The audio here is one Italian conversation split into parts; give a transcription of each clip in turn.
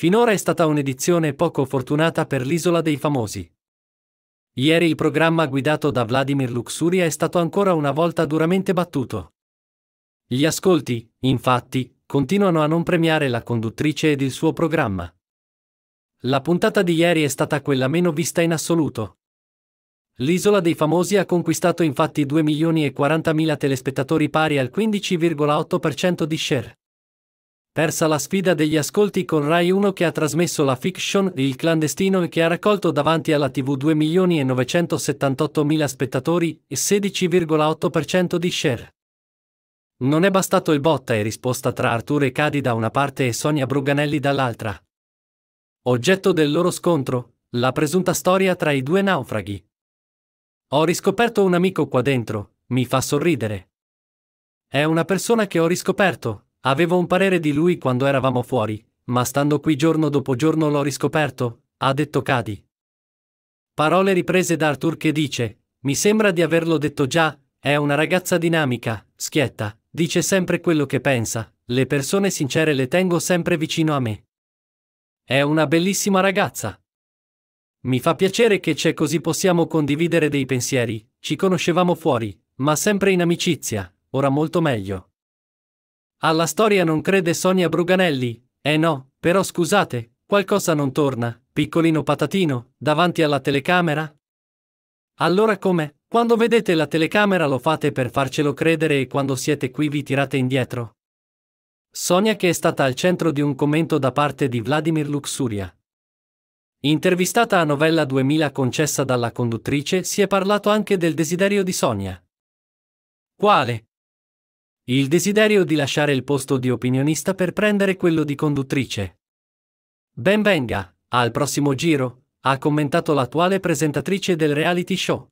Finora è stata un'edizione poco fortunata per l'isola dei famosi. Ieri il programma guidato da Vladimir Luxuria è stato ancora una volta duramente battuto. Gli ascolti, infatti, continuano a non premiare la conduttrice ed il suo programma. La puntata di ieri è stata quella meno vista in assoluto. L'isola dei famosi ha conquistato infatti 2 milioni e 40 mila telespettatori pari al 15,8% di share. Persa la sfida degli ascolti con Rai 1 che ha trasmesso la fiction Il clandestino e che ha raccolto davanti alla TV 2.978.000 spettatori e 16,8% di share. Non è bastato il botta e risposta tra Arturo e Cadi da una parte e Sonia Bruganelli dall'altra. Oggetto del loro scontro, la presunta storia tra i due naufraghi. Ho riscoperto un amico qua dentro, mi fa sorridere. È una persona che ho riscoperto, Avevo un parere di lui quando eravamo fuori, ma stando qui giorno dopo giorno l'ho riscoperto, ha detto Cadi. Parole riprese da Arthur che dice, mi sembra di averlo detto già, è una ragazza dinamica, schietta, dice sempre quello che pensa, le persone sincere le tengo sempre vicino a me. È una bellissima ragazza. Mi fa piacere che c'è così possiamo condividere dei pensieri, ci conoscevamo fuori, ma sempre in amicizia, ora molto meglio. Alla storia non crede Sonia Bruganelli. Eh no, però scusate, qualcosa non torna, piccolino patatino, davanti alla telecamera? Allora come? Quando vedete la telecamera lo fate per farcelo credere e quando siete qui vi tirate indietro. Sonia che è stata al centro di un commento da parte di Vladimir Luxuria. Intervistata a Novella 2000 concessa dalla conduttrice si è parlato anche del desiderio di Sonia. Quale? Il desiderio di lasciare il posto di opinionista per prendere quello di conduttrice. Ben venga, al prossimo giro, ha commentato l'attuale presentatrice del reality show.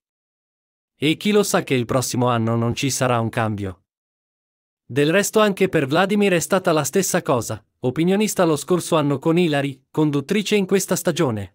E chi lo sa che il prossimo anno non ci sarà un cambio. Del resto anche per Vladimir è stata la stessa cosa, opinionista lo scorso anno con Hilary, conduttrice in questa stagione.